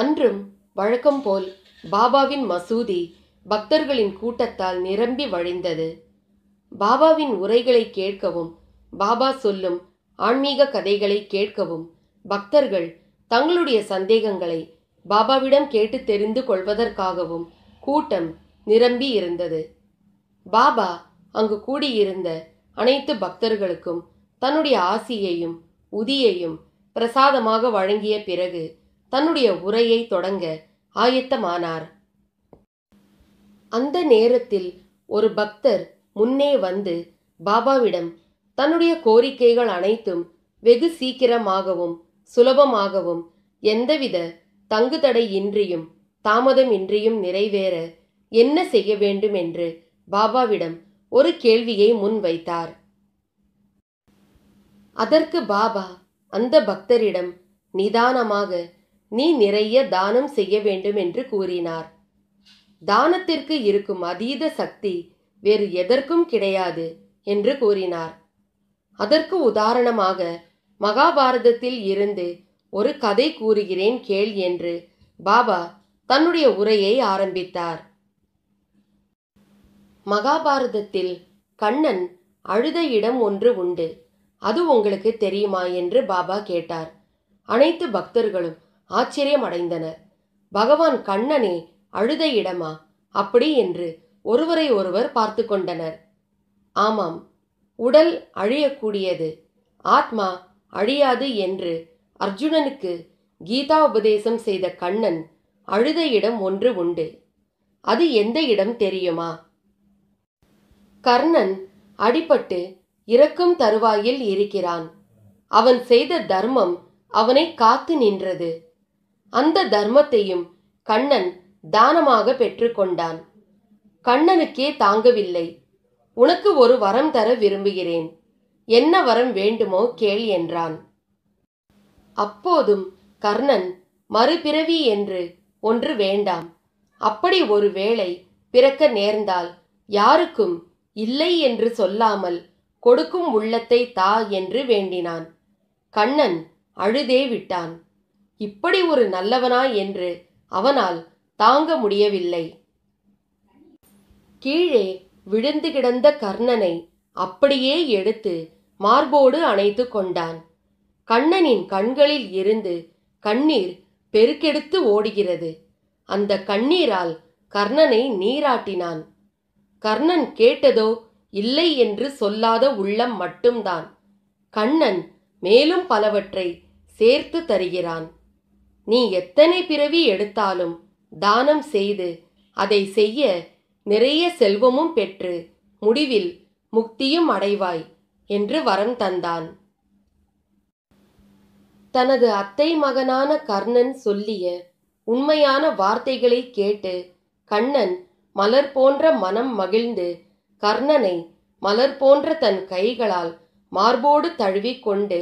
அன்றும் வழக்கம் போல் பாபாவின் மசூதி பக்தர்களின் கூட்டத்தால் நிரம்பி வழிந்தது பாபாவின் உரைகளை கேட்கவும் பாபா சொல்லும் ஆன்மீக கதைகளை கேட்கவும் பக்தர்கள் தங்களுடைய சந்தேகங்களை பாபாவிடம் கேட்டு தெரிந்து கொள்வதற்காகவும் கூட்டம் நிரம்பி இருந்தது பாபா அங்கு கூடியிருந்த அனைத்து பக்தர்களுக்கும் தன்னுடைய ஆசியையும் உதியையும் பிரசாதமாக வழங்கிய பிறகு தன்னுடைய உரையை தொடங்க ஆயத்தமானார் அந்த நேரத்தில் ஒரு பக்தர் முன்னே வந்து பாபாவிடம் தன்னுடைய கோரிக்கைகள் அனைத்தும் வெகு சீக்கிரமாகவும் சுலபமாகவும் எந்தவித தங்குதடையின்றியும் தாமதமின்றியும் நிறைவேற என்ன செய்ய வேண்டும் என்று பாபாவிடம் ஒரு கேள்வியை முன்வைத்தார் அதற்கு பாபா அந்த பக்தரிடம் நிதானமாக நீ நிறைய தானம் செய்ய வேண்டும் என்று கூறினார் தானத்திற்கு இருக்கும் அதீத சக்தி வேறு எதற்கும் கிடையாது என்று கூறினார் அதற்கு உதாரணமாக மகாபாரதத்தில் இருந்து ஒரு கதை கூறுகிறேன் கேள் என்று பாபா தன்னுடைய உரையை ஆரம்பித்தார் மகாபாரதத்தில் கண்ணன் அழுத இடம் ஒன்று உண்டு அது உங்களுக்கு தெரியுமா என்று பாபா கேட்டார் அனைத்து பக்தர்களும் ஆச்சரியம் அடைந்தனர் பகவான் கண்ணனே அழுத இடமா அப்படி என்று ஒருவரை ஒருவர் பார்த்து கொண்டனர் ஆமாம் உடல் அழியக்கூடியது ஆத்மா அழியாது என்று அர்ஜுனனுக்கு கீதா உபதேசம் செய்த கண்ணன் அழுத இடம் ஒன்று உண்டு அது எந்த இடம் தெரியுமா கர்ணன் அடிபட்டு இறக்கும் தருவாயில் இருக்கிறான் அவன் செய்த தர்மம் அவனை காத்து நின்றது அந்த தர்மத்தையும் கண்ணன் தானமாக பெற்றுக்கொண்டான் கண்ணனுக்கே தாங்கவில்லை உனக்கு ஒரு வரம் தர விரும்புகிறேன் என்ன வரம் வேண்டுமோ கேள் என்றான் அப்போதும் கர்ணன் மறுபிறவி என்று ஒன்று வேண்டாம் அப்படி ஒரு வேளை பிறக்க நேர்ந்தால் யாருக்கும் இல்லை என்று சொல்லாமல் கொடுக்கும் உள்ளத்தை தா என்று வேண்டினான் கண்ணன் அழுதே விட்டான் இப்படி ஒரு நல்லவனா என்று அவனால் தாங்க முடியவில்லை கீழே விழுந்து கிடந்த கர்ணனை அப்படியே எடுத்து மார்போடு அணைத்து கொண்டான் கண்ணனின் கண்களில் இருந்து கண்ணீர் பெருக்கெடுத்து ஓடுகிறது அந்த கண்ணீரால் கர்ணனை நீராட்டினான் கர்ணன் கேட்டதோ இல்லை என்று சொல்லாத உள்ளம் மட்டும்தான் கண்ணன் மேலும் பலவற்றை சேர்த்து தருகிறான் நீ எத்தனை பிறவி எடுத்தாலும் தானம் செய்து அதை செய்ய நிறைய செல்வமும் பெற்று முடிவில் முக்தியும் அடைவாய் என்று வரம் தந்தான் தனது அத்தை மகனான கர்ணன் சொல்லிய உண்மையான வார்த்தைகளை கேட்டு கண்ணன் மலர் போன்ற மனம் மகிழ்ந்து கர்ணனை மலர் போன்ற தன் கைகளால் மார்போடு தழுவி கொண்டு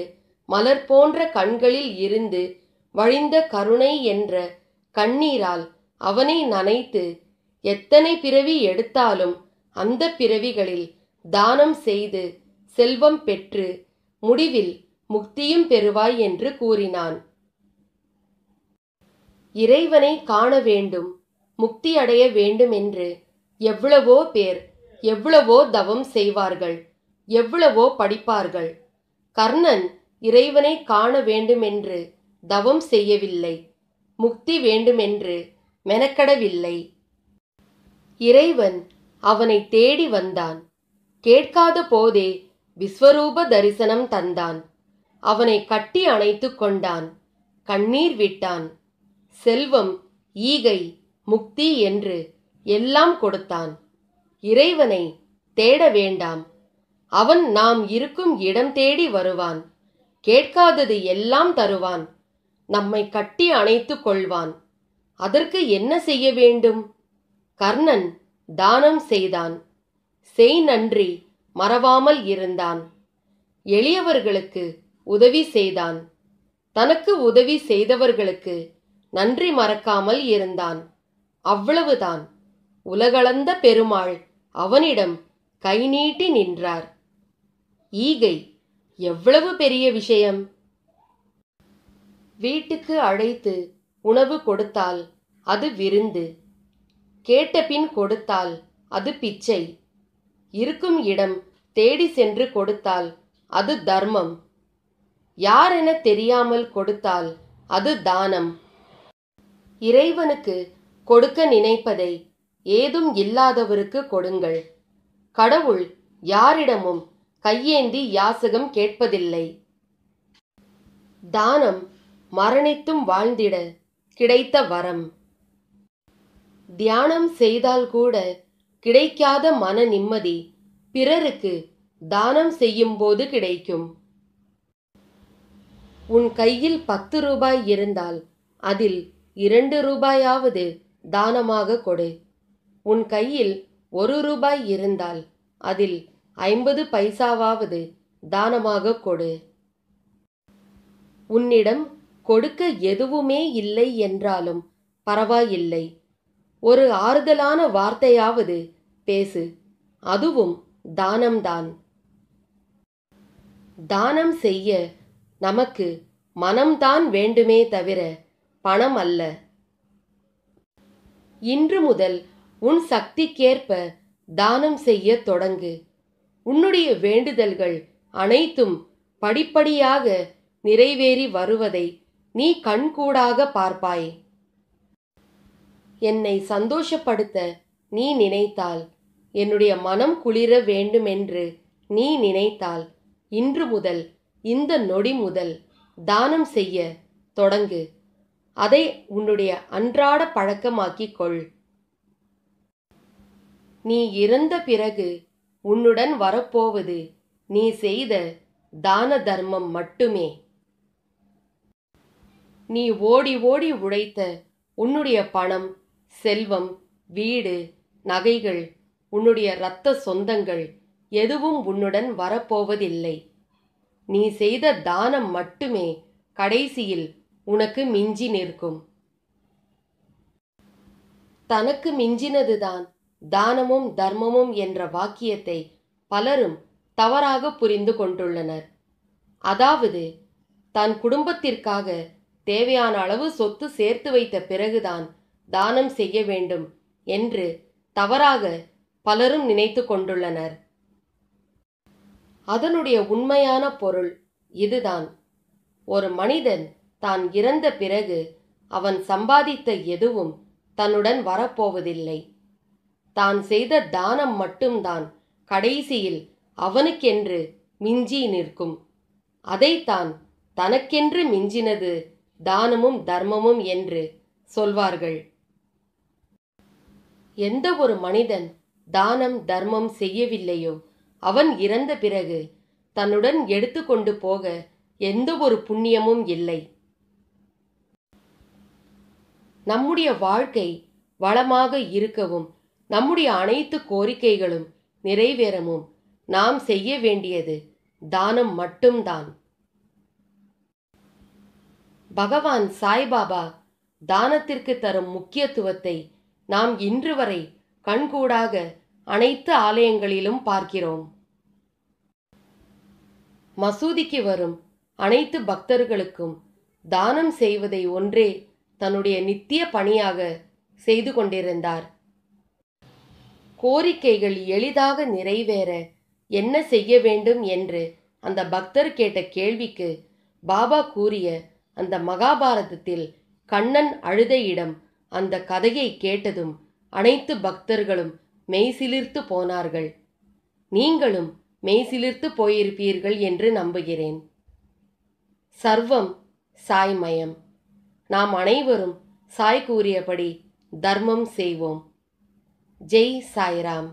மலர் போன்ற கண்களில் இருந்து வழிந்த கருணை என்ற கண்ணீரால் அவனை நனைத்து எத்தனை பிறவி எடுத்தாலும் அந்த பிறவிகளில் தானம் செய்து செல்வம் பெற்று முடிவில் முக்தியும் பெறுவாய் என்று கூறினான் இறைவனை காண வேண்டும் முக்தி அடைய வேண்டும் என்று எவ்வளவோ பேர் எவ்வளவோ தவம் செய்வார்கள் எவ்வளவோ படிப்பார்கள் கர்ணன் இறைவனை காண வேண்டுமென்று தவம் செய்யவில்லை முக்தி வேண்டுமென்று மெனக்கடவில்லை இறைவன் அவனை தேடி வந்தான் கேட்காத போதே விஸ்வரூப தரிசனம் தந்தான் அவனை கட்டி அணைத்து கொண்டான் கண்ணீர் விட்டான் செல்வம் ஈகை முக்தி என்று எல்லாம் கொடுத்தான் இறைவனை தேட வேண்டாம் அவன் நாம் இருக்கும் இடம் தேடி வருவான் கேட்காதது எல்லாம் தருவான் நம்மை கட்டி அணைத்து கொள்வான் அதற்கு என்ன செய்ய வேண்டும் கர்ணன் தானம் செய்தான் செய் நன்றி மறவாமல் இருந்தான் எளியவர்களுக்கு உதவி செய்தான் தனக்கு உதவி செய்தவர்களுக்கு நன்றி மறக்காமல் இருந்தான் அவ்வளவுதான் உலகளந்த பெருமாள் அவனிடம் கை நீட்டி நின்றார் ஈகை எவ்வளவு பெரிய விஷயம் வீட்டுக்கு அழைத்து உணவு கொடுத்தால் அது விருந்து கேட்டபின் கொடுத்தால் அது பிச்சை இருக்கும் இடம் தேடி சென்று கொடுத்தால் அது தர்மம் யார் என தெரியாமல் கொடுத்தால் அது தானம் இறைவனுக்கு கொடுக்க நினைப்பதை ஏதும் இல்லாதவருக்கு கொடுங்கள் கடவுள் யாரிடமும் கையேந்தி யாசகம் கேட்பதில்லை தானம் மரணித்தும் வாழ்ந்திட கிடைத்த வரம் தியானம் செய்தால் கூட கிடைக்காத மன நிம்மதி பிறருக்கு தானம் செய்யும் போது கிடைக்கும் உன் கையில் பத்து ரூபாய் இருந்தால் அதில் இரண்டு ரூபாயாவது தானமாக கொடு உன் கையில் ஒரு ரூபாய் இருந்தால் அதில் ஐம்பது பைசாவாவது தானமாக கொடு உன்னிடம் கொடுக்க எதுவுமே இல்லை என்றாலும் பரவாயில்லை ஒரு ஆறுதலான வார்த்தையாவது பேசு அதுவும் தானம்தான் தானம் செய்ய நமக்கு மனம்தான் வேண்டுமே தவிர பணம் அல்ல இன்று முதல் உன் சக்திக்கேற்ப தானம் செய்ய தொடங்கு உன்னுடைய வேண்டுதல்கள் அனைத்தும் படிப்படியாக நிறைவேறி வருவதை நீ கண்கூடாக பார்ப்பாய் என்னை சந்தோஷப்படுத்த நீ நினைத்தால் என்னுடைய மனம் குளிர வேண்டுமென்று நீ நினைத்தால் இன்று முதல் இந்த நொடி முதல் தானம் செய்ய தொடங்கு அதை உன்னுடைய அன்றாட பழக்கமாக்கிக் கொள் நீ இறந்த பிறகு உன்னுடன் வரப்போவது நீ செய்த தான தர்மம் மட்டுமே நீ ஓடி ஓடி உழைத்த உன்னுடைய பணம் செல்வம் வீடு நகைகள் உன்னுடைய இரத்த சொந்தங்கள் எதுவும் உன்னுடன் வரப்போவதில்லை நீ செய்த தானம் மட்டுமே கடைசியில் உனக்கு மிஞ்சி நிற்கும் தனக்கு மிஞ்சினதுதான் தானமும் தர்மமும் என்ற வாக்கியத்தை பலரும் தவறாக புரிந்து கொண்டுள்ளனர் அதாவது தன் குடும்பத்திற்காக தேவையான அளவு சொத்து சேர்த்து வைத்த பிறகுதான் தானம் செய்ய வேண்டும் என்று தவறாக பலரும் நினைத்து கொண்டுள்ளனர் அதனுடைய உண்மையான பொருள் இதுதான் ஒரு மனிதன் தான் இறந்த பிறகு அவன் சம்பாதித்த எதுவும் தன்னுடன் வரப்போவதில்லை தான் செய்த தானம் மட்டும்தான் கடைசியில் அவனுக்கென்று மிஞ்சி நிற்கும் அதைத்தான் தனக்கென்று மிஞ்சினது தானமும் தர்மமும் என்று சொல்வார்கள் எந்த ஒரு மனிதன் தானம் தர்மம் செய்யவில்லையோ அவன் இறந்த பிறகு தன்னுடன் எடுத்துக்கொண்டு போக எந்த ஒரு புண்ணியமும் இல்லை நம்முடைய வாழ்க்கை வளமாக இருக்கவும் நம்முடைய அனைத்து கோரிக்கைகளும் நிறைவேறவும் நாம் செய்ய வேண்டியது தானம் மட்டும்தான் பகவான் சாய்பாபா தானத்திற்கு தரும் முக்கியத்துவத்தை நாம் இன்று வரை கண்கூடாக அனைத்து ஆலயங்களிலும் பார்க்கிறோம் மசூதிக்கு வரும் அனைத்து பக்தர்களுக்கும் தானம் செய்வதை ஒன்றே தன்னுடைய நித்திய பணியாக செய்து கொண்டிருந்தார் கோரிக்கைகள் எளிதாக நிறைவேற என்ன செய்ய வேண்டும் என்று அந்த பக்தர் கேட்ட கேள்விக்கு பாபா கூறிய அந்த மகாபாரதத்தில் கண்ணன் அழுதையிடம் அந்த கதையை கேட்டதும் அனைத்து பக்தர்களும் மெய்சிலிர்த்து போனார்கள் நீங்களும் மெய்சிலிர்த்து போயிருப்பீர்கள் என்று நம்புகிறேன் சர்வம் சாய்மயம் நாம் அனைவரும் சாய் கூறியபடி தர்மம் செய்வோம் ஜெய் சாய்ராம்